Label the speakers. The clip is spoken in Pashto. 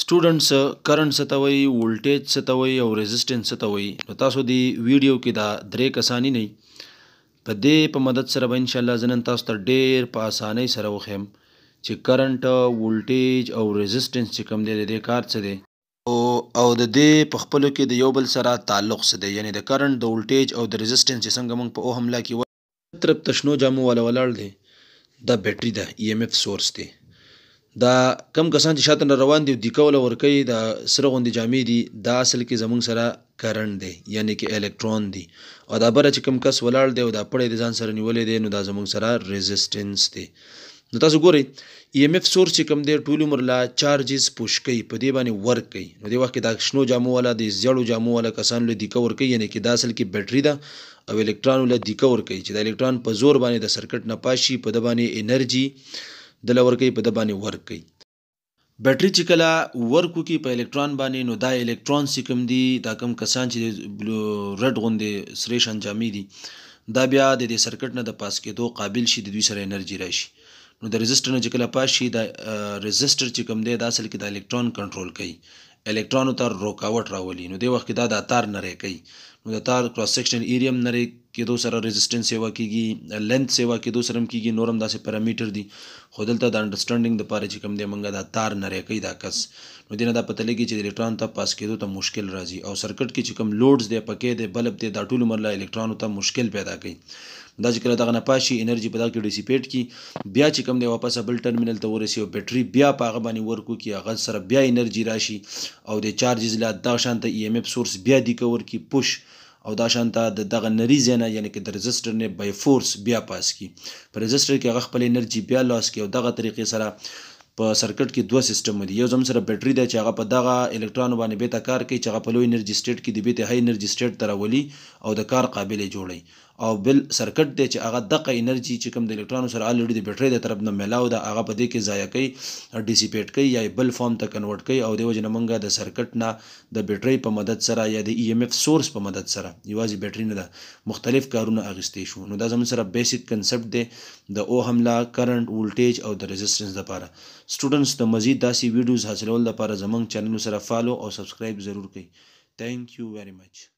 Speaker 1: سټوډنټس کرنټ ستوي وولټیج ستوي او ریزिस्टنس ستوي نو تاسو دی ویډیو کې دا درې کسانی نه په دې په مدد سره به ان شاء الله زنن تاسو ته ډېر په اسانۍ سره وخیم چې کرنټ وولټیج او ریزिस्टنس چې کوم دی د کار څه دی او او د دې په خپل کې د یو بل سره تعلق څه دی یعنی د کرنټ د وولټیج او د ریزिस्टنس چې څنګه موږ په او حمله کې ترپ تشنو جامو ولا ولړ دی دا بیټری ده ای ام اف سورس دی دا کم کسان چې شاته روان دي د کول ورکی د سره غوندي جامې دي دا اصل کې زمونږ سره کرنٹ دی یعنی کې الکترون دی او دا بره چې کم کس ولاړ دی او دا پړې د ځان سره نیولې دی نو دا زمونږ سره ریزिस्टنس دی نو تاسو ګورئ ای e ایم اف سورس چې کوم دی ټول عمر لا چارجز پوش کوي په دې باندې ورک کوي نو دی وخت دا شنو جامو والا د زړو جامو والا کسان له دیکه ور کوي یعنی کې دا اصل کې بیټری ده او الکترون له دیکه ور کوي چې د الکترون په زور باندې د سرکټ نه پاشي په د باندې انرژي د لورګي په د باندې ورکي بیټری چې کله ورکو کې په الکترون باندې نو دا الکترون سکم دی دا کم کسان چې رډ غوندې سریش انجامي دي دا بیا د دې سرکټ نه د پاس کېدو قابل شي د دوی سره انرژي راشي نو د ريزिस्टर نه چې کله پاس شي دا ريزिस्टर چې کم دی دا اصل کې د الکترون کنټرول کوي الکترونو ته رکاوټ راولي نو دې وخت کې دا د تار نری کوي نو د تار کراس سیکشن ایریم نری کېدو سره ريزिस्टنس سیوا کیږي لنت سیوا کېدو سره هم کیږي نورم داسې پیرامیټر دي خو دلته د انډرستانډینګ د پاره چې کوم دی منګه دا تار نری کوي دا کس نو دینه دا پته لګي چې الکترون ته پاس کېدو ته مشکل راځي او سرکټ کې چې کوم لوډز دی پکې دی بلب دی دا ټول مرله الکترونو ته مشکل پیدا کوي دا چې کله دغه نه پاشي انرژي په دغه کې ډیسیپیټ کی بیا چې کوم دی واپس بل ټرمینل ته ورسی او بیټری بیا په هغه باندې ورکو کی هغه سره بیا انرژي راشي او د چارجز لا دا شانته ای ام اف سورس بیا دی کور کی پوش او دا شانته د دغه نری زینه یعنی کې د ريزिस्टر نه بای فورس بیا پاس کی پر ريزिस्टر کې هغه خپل انرژي بیا لاس کی او دغه طریقې سره په سرکټ کې دوه سیستم دي یو زم سره بیټری دی چې هغه په دغه الکترون باندې به تا کار کوي چې هغه په لو انرژي سټیټ کې د بیت های انرژي سټیټ تر ولي او د کار قابلیت جوړي او بل سرکټ دی چې هغه دغه انرژي چې کوم د الکترونو سره الریډي د بیټرۍ د طرف نه میلاو ده هغه په دې کې ضایع کوي ډیسیپیټ کوي یا بل فارم ته کنورټ کوي او د وجه منګه د سرکټ نه د بیټرۍ په مدد سره یا د ای ایم اف سورس په مدد سره یوازې بیټرۍ نه ده مختلف کارونه اغستې شو نو دا زموږ سره بیسیک کنسپټ دی د او حمله کرنٹ وولټیج او د ریزिस्टन्स لپاره سټوډنټس د مزید داسې ویډیوز حاصلول لپاره زموږ چینل سره فالو او سبسکرایب ضرور کړئ thank you very much